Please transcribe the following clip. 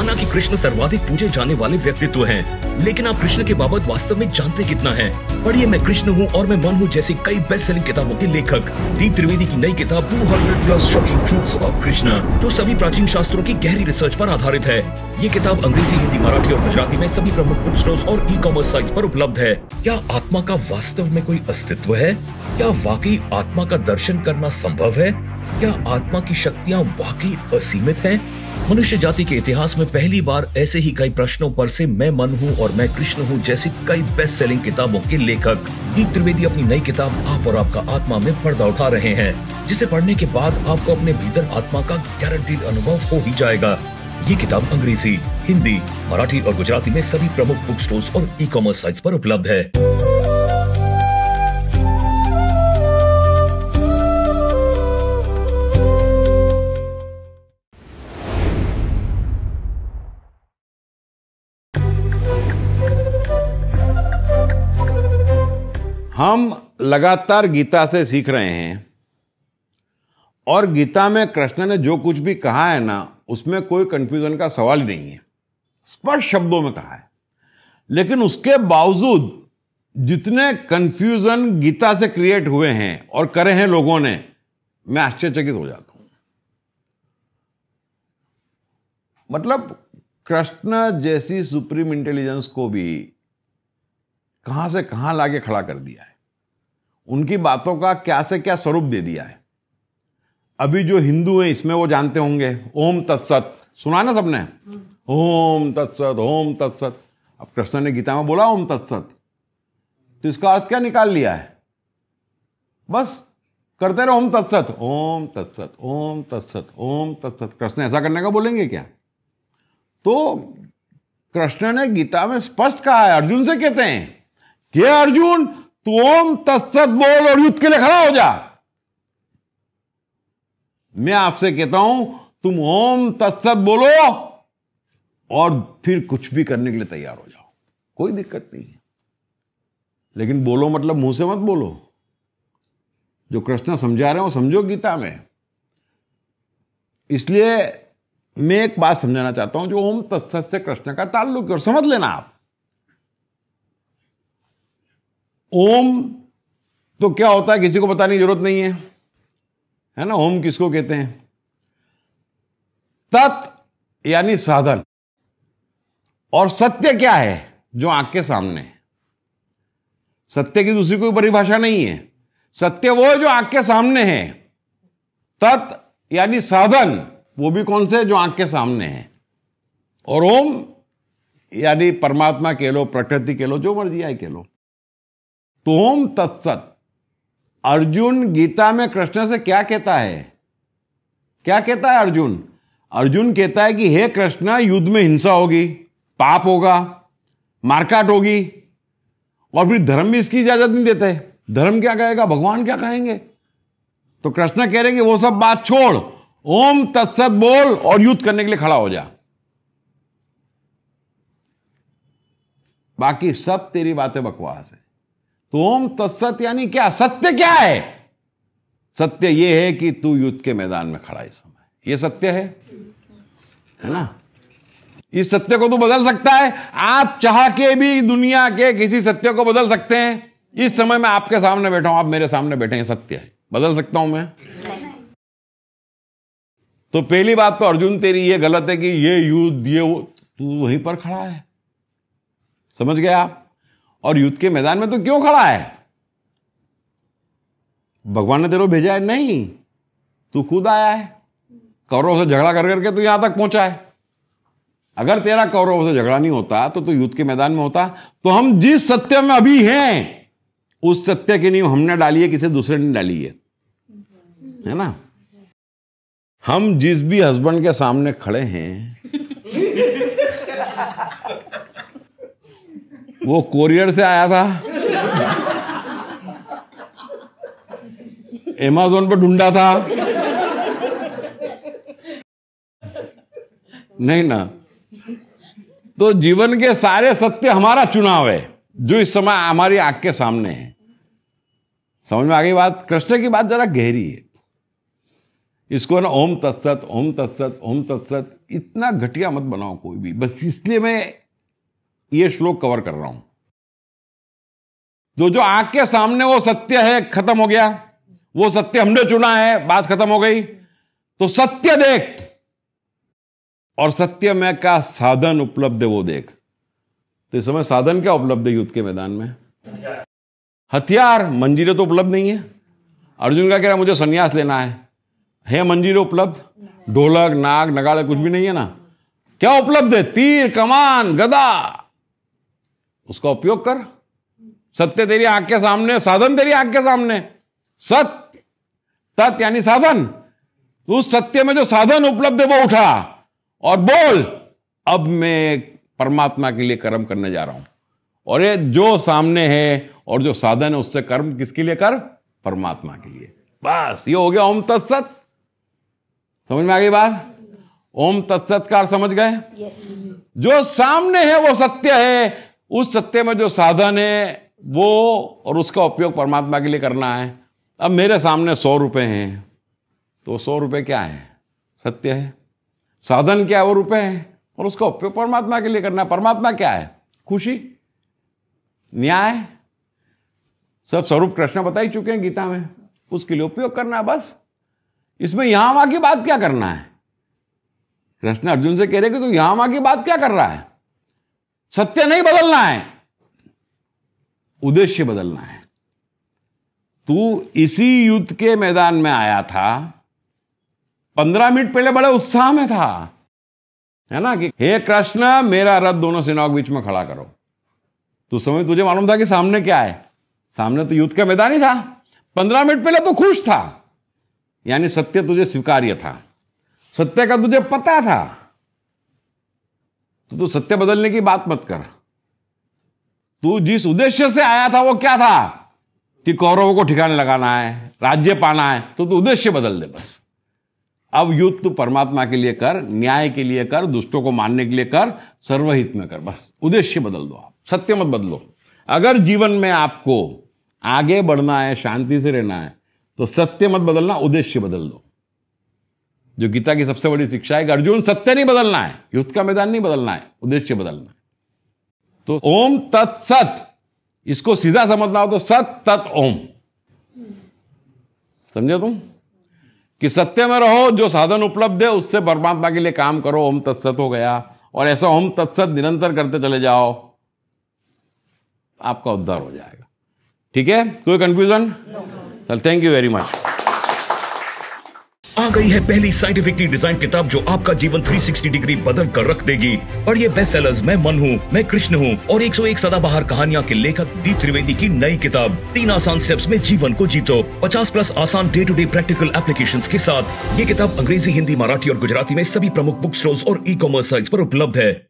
माना कि कृष्ण सर्वाधिक पूजे जाने वाले व्यक्तित्व हैं, लेकिन आप कृष्ण के बाबत वास्तव में जानते कितना है पढ़िए मैं कृष्ण हूँ और मैं मन हूँ जैसी कई बेस्ट सेलिंग किताबों के लेखक दीप त्रिवेदी की नई किताब 200 प्लस शॉकिंग कृष्ण जो सभी प्राचीन शास्त्रों की गहरी रिसर्च पर आधारित है ये किताब अंग्रेजी हिंदी मराठी और गुजराती में सभी प्रमुख बुक स्टोर और ई कॉमर्स साइट आरोप उपलब्ध है क्या आत्मा का वास्तव में कोई अस्तित्व है क्या वाकई आत्मा का दर्शन करना संभव है क्या आत्मा की शक्तियाँ वाकई असीमित है मनुष्य जाति के इतिहास में पहली बार ऐसे ही कई प्रश्नों पर से मैं मन हूँ और मैं कृष्ण हूँ जैसी कई बेस्ट सेलिंग किताबों के लेखक दीप त्रिवेदी अपनी नई किताब आप और आपका आत्मा में पर्दा उठा रहे हैं जिसे पढ़ने के बाद आपको अपने भीतर आत्मा का गारंटीड अनुभव हो ही जाएगा ये किताब अंग्रेजी हिंदी मराठी और गुजराती में सभी प्रमुख बुक स्टोर और ई कॉमर्स साइट आरोप उपलब्ध है हम लगातार गीता से सीख रहे हैं और गीता में कृष्ण ने जो कुछ भी कहा है ना उसमें कोई कंफ्यूजन का सवाल ही नहीं है स्पष्ट शब्दों में कहा है लेकिन उसके बावजूद जितने कंफ्यूजन गीता से क्रिएट हुए हैं और करे हैं लोगों ने मैं आश्चर्यचकित हो जाता हूं मतलब कृष्ण जैसी सुप्रीम इंटेलिजेंस को भी कहां से कहां लाके खड़ा कर दिया है उनकी बातों का क्या से क्या स्वरूप दे दिया है अभी जो हिंदू हैं इसमें वो जानते होंगे ओम तत्सत सुना ना सबने ओम तत्सत ओम तत्सत अब कृष्ण ने गीता में बोला ओम तत्सत तो इसका अर्थ क्या निकाल लिया है बस करते रहे ओम तत्सत ओम तत्सत ओम तत्सत ओम तत्सत कृष्ण ऐसा करने का बोलेंगे क्या तो कृष्ण ने गीता में स्पष्ट कहा है अर्जुन से कहते हैं कि अर्जुन तू ओम तत्सत बोल और युद्ध के लिए खड़ा हो जा मैं आपसे कहता हूं तुम ओम तत्सत बोलो और फिर कुछ भी करने के लिए तैयार हो जाओ कोई दिक्कत नहीं है लेकिन बोलो मतलब मुंह से मत बोलो जो कृष्ण समझा रहे हो समझो गीता में इसलिए मैं एक बात समझाना चाहता हूं जो ओम तत्सत से कृष्ण का ताल्लुक और समझ लेना आप ओम तो क्या होता है किसी को बताने की जरूरत नहीं है है ना ओम किसको कहते हैं तत् यानी साधन और सत्य क्या है जो आंख के सामने है सत्य की दूसरी कोई परिभाषा नहीं है सत्य वो है जो आंख के सामने है तत् यानी साधन वो भी कौन से है जो आंख के सामने है और ओम यानी परमात्मा के लो प्रकृति के लो जो मर्जी आए कह लो तोम तत्सत अर्जुन गीता में कृष्ण से क्या कहता है क्या कहता है अर्जुन अर्जुन कहता है कि हे कृष्ण युद्ध में हिंसा होगी पाप होगा मारकाट होगी और फिर धर्म भी इसकी इजाजत नहीं देते धर्म क्या कहेगा भगवान क्या कहेंगे तो कृष्ण कह रहे कि वो सब बात छोड़ ओम तत्सत बोल और युद्ध करने के लिए खड़ा हो जा बाकी सब तेरी बातें बकवास है तो ओम तत्सत यानी क्या सत्य क्या है सत्य यह है कि तू युद्ध के मैदान में खड़ा इस समय यह सत्य है है ना इस सत्य को तू बदल सकता है आप चाह के भी दुनिया के किसी सत्य को बदल सकते हैं इस समय मैं आपके सामने बैठा हूं आप मेरे सामने बैठे हैं सत्य है बदल सकता हूं मैं तो पहली बात तो अर्जुन तेरी ये गलत है कि ये युद्ध ये वो तू वहीं पर खड़ा है समझ गए आप और युद्ध के मैदान में तो क्यों खड़ा है भगवान ने तेरे भेजा है नहीं तू खुद आया है कौरव से झगड़ा कर करके तू यहां तक पहुंचा है अगर तेरा कौरव से झगड़ा नहीं होता तो तू युद्ध के मैदान में होता तो हम जिस सत्य में अभी हैं उस सत्य की नींव हमने डाली है किसी दूसरे ने डाली है है ना हम जिस भी हस्बैंड के सामने खड़े हैं वो कोरियर से आया था एमेजोन पर ढूंढा था नहीं ना तो जीवन के सारे सत्य हमारा चुनाव है जो इस समय हमारी आंख के सामने है समझ में आ गई बात कृष्ण की बात जरा गहरी है इसको ना ओम तत्सत ओम तत्सत ओम तत्सत इतना घटिया मत बनाओ कोई भी बस इसलिए मैं ये श्लोक कवर कर रहा हूं तो जो आग के सामने वो सत्य है खत्म हो गया वो सत्य हमने चुना है बात खत्म हो गई तो सत्य देख और सत्य में का साधन उपलब्ध वो देख तो इस समय साधन क्या उपलब्ध है युद्ध के मैदान में हथियार मंजीरे तो उपलब्ध नहीं है अर्जुन का कह रहा है मुझे संन्यास लेना है है मंजीरे उपलब्ध ढोलक नाग नगाड़े कुछ भी नहीं है ना क्या उपलब्ध है तीर कमान गदा उसका उपयोग कर सत्य तेरी आग के सामने साधन तेरी आग के सामने सत्य तत् यानी साधन तो उस सत्य में जो साधन उपलब्ध है वो उठा और बोल अब मैं परमात्मा के लिए कर्म करने जा रहा हूं और ये जो सामने है और जो साधन है उससे कर्म किसके लिए कर परमात्मा के लिए बस ये हो गया ओम तत्सत समझ में आ गई बात ओम तत्सत कार समझ गए yes. जो सामने है वो सत्य है उस सत्य में जो साधन है वो और उसका उपयोग परमात्मा के लिए करना है अब मेरे सामने सौ रुपये हैं तो सौ रुपये क्या है सत्य है साधन क्या है वो रुपये है और उसका उपयोग परमात्मा के लिए करना है परमात्मा क्या है खुशी न्याय सब स्वरूप कृष्ण बता ही चुके हैं गीता में उसके लिए उपयोग करना है बस इसमें यहां वहां की बात क्या करना है कृष्ण अर्जुन से कह रहे कि तू यहां वहां की बात क्या कर रहा है सत्य नहीं बदलना है उद्देश्य बदलना है तू इसी युद्ध के मैदान में आया था पंद्रह मिनट पहले बड़े उत्साह में था है ना कि हे कृष्ण मेरा रथ दोनों सेनाओं के बीच में खड़ा करो तो समय तुझे मालूम था कि सामने क्या है सामने तो युद्ध का मैदान ही था पंद्रह मिनट पहले तो खुश था यानी सत्य तुझे स्वीकार्य था सत्य का तुझे पता था तो तू सत्य बदलने की बात मत कर तू जिस उद्देश्य से आया था वो क्या था कि कौरवों को ठिकाने लगाना है राज्य पाना है तो तू उद्देश्य बदल दे बस अब युद्ध तू परमात्मा के लिए कर न्याय के लिए कर दुष्टों को मानने के लिए कर सर्वहित में कर बस उद्देश्य बदल दो आप सत्य मत बदलो अगर जीवन में आपको आगे बढ़ना है शांति से रहना है तो सत्य मत बदलना उद्देश्य बदल दो जो गीता की सबसे बड़ी शिक्षा है कि अर्जुन सत्य नहीं बदलना है युद्ध का मैदान नहीं बदलना है उद्देश्य बदलना है तो ओम तत् सत इसको सीधा समझना हो तो सत तत् ओम समझे तुम कि सत्य में रहो जो साधन उपलब्ध है उससे परमात्मा के लिए काम करो ओम तत्सत हो गया और ऐसा ओम तत्सत निरंतर करते चले जाओ आपका उद्धार हो जाएगा ठीक है कोई confusion sir thank you very much आ गई है पहली साइंटिफिकली डिजाइन किताब जो आपका जीवन 360 डिग्री बदल कर रख देगी और ये बेस्ट सेलर्स मैं मन हूँ मैं कृष्ण हूँ और 101 सदाबहार कहानियाँ के लेखक दीप त्रिवेदी की नई किताब तीन आसान स्टेप्स में जीवन को जीतो 50 प्लस आसान day to day practical application के साथ ये किताब अंग्रेजी हिंदी मराठी और गुजराती में सभी प्रमुख बुक स्टोर और ई कॉमर्स साइट आरोप उपलब्ध है